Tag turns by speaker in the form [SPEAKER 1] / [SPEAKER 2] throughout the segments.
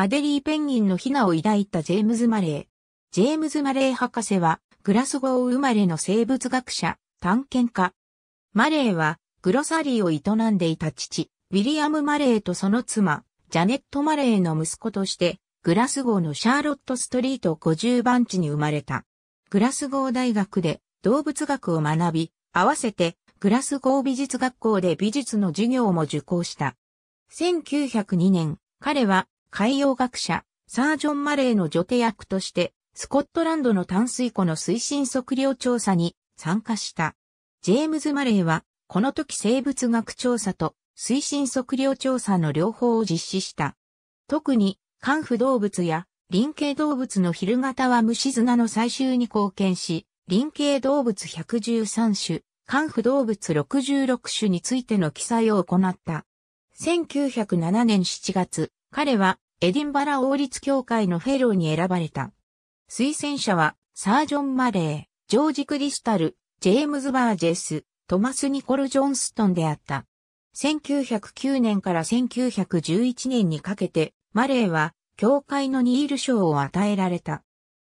[SPEAKER 1] アデリーペンギンのヒナを抱いたジェームズ・マレー。ジェームズ・マレー博士は、グラスゴー生まれの生物学者、探検家。マレーは、グロサリーを営んでいた父、ウィリアム・マレーとその妻、ジャネット・マレーの息子として、グラスゴーのシャーロット・ストリート50番地に生まれた。グラスゴー大学で動物学を学び、合わせてグラスゴー美術学校で美術の授業も受講した。1902年、彼は海洋学者、サージョン・マレーの助手役として、スコットランドの淡水湖の水深測量調査に参加した。ジェームズ・マレーは、この時生物学調査と水深測量調査の両方を実施した。特に、寒腐動物や林系動物の昼型は虫砂の採集に貢献し、林系動物113種、寒腐動物66種についての記載を行った。1907年7月、彼はエディンバラ王立協会のフェローに選ばれた。推薦者は、サージョン・マレー、ジョージ・クリスタル、ジェームズ・バージェス、トマス・ニコル・ジョンストンであった。1909年から1911年にかけて、マレーは、教会のニール賞を与えられた。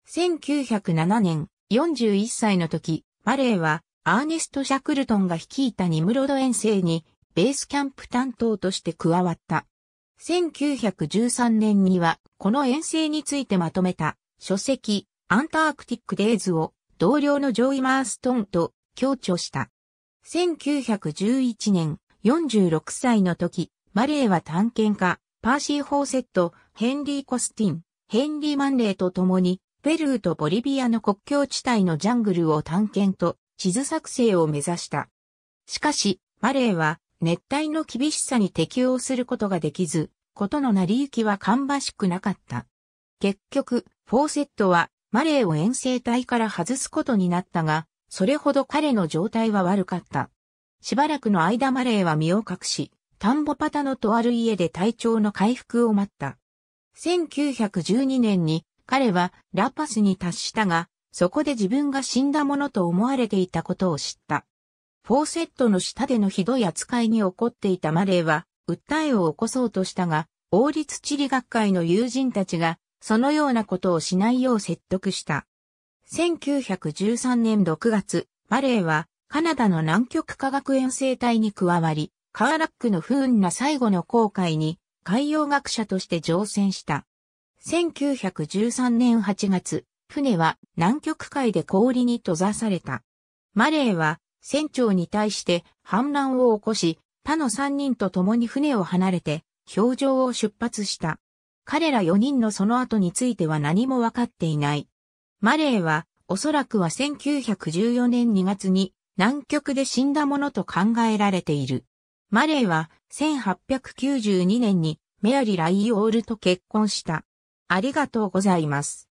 [SPEAKER 1] 1907年、41歳の時、マレーは、アーネスト・シャクルトンが率いたニムロド遠征に、ベースキャンプ担当として加わった。1913年には、この遠征についてまとめた、書籍、アンタークティックデイズを、同僚のジョイ・マーストンと強調した。1911年、46歳の時、マレーは探検家、パーシー・ホーセット、ヘンリー・コスティン、ヘンリー・マンレーと共に、ペルーとボリビアの国境地帯のジャングルを探検と地図作成を目指した。しかし、マレーは熱帯の厳しさに適応することができず、ことの成り行きは芳しくなかった。結局、フォーセットはマレーを遠征隊から外すことになったが、それほど彼の状態は悪かった。しばらくの間マレーは身を隠し、田んぼパタのとある家で体調の回復を待った。1912年に彼はラパスに達したが、そこで自分が死んだものと思われていたことを知った。フォーセットの下でのひどい扱いに怒っていたマレーは、訴えを起こそうとしたが、王立地理学会の友人たちが、そのようなことをしないよう説得した。1913年6月、マレーは、カナダの南極科学遠征隊に加わり、カーラックの不運な最後の航海に、海洋学者として乗船した。1913年8月、船は南極海で氷に閉ざされた。マレーは船長に対して反乱を起こし、他の三人と共に船を離れて、表情を出発した。彼ら四人のその後については何もわかっていない。マレーは、おそらくは1914年2月に南極で死んだものと考えられている。マレーは1892年にメアリライオールと結婚した。ありがとうございます。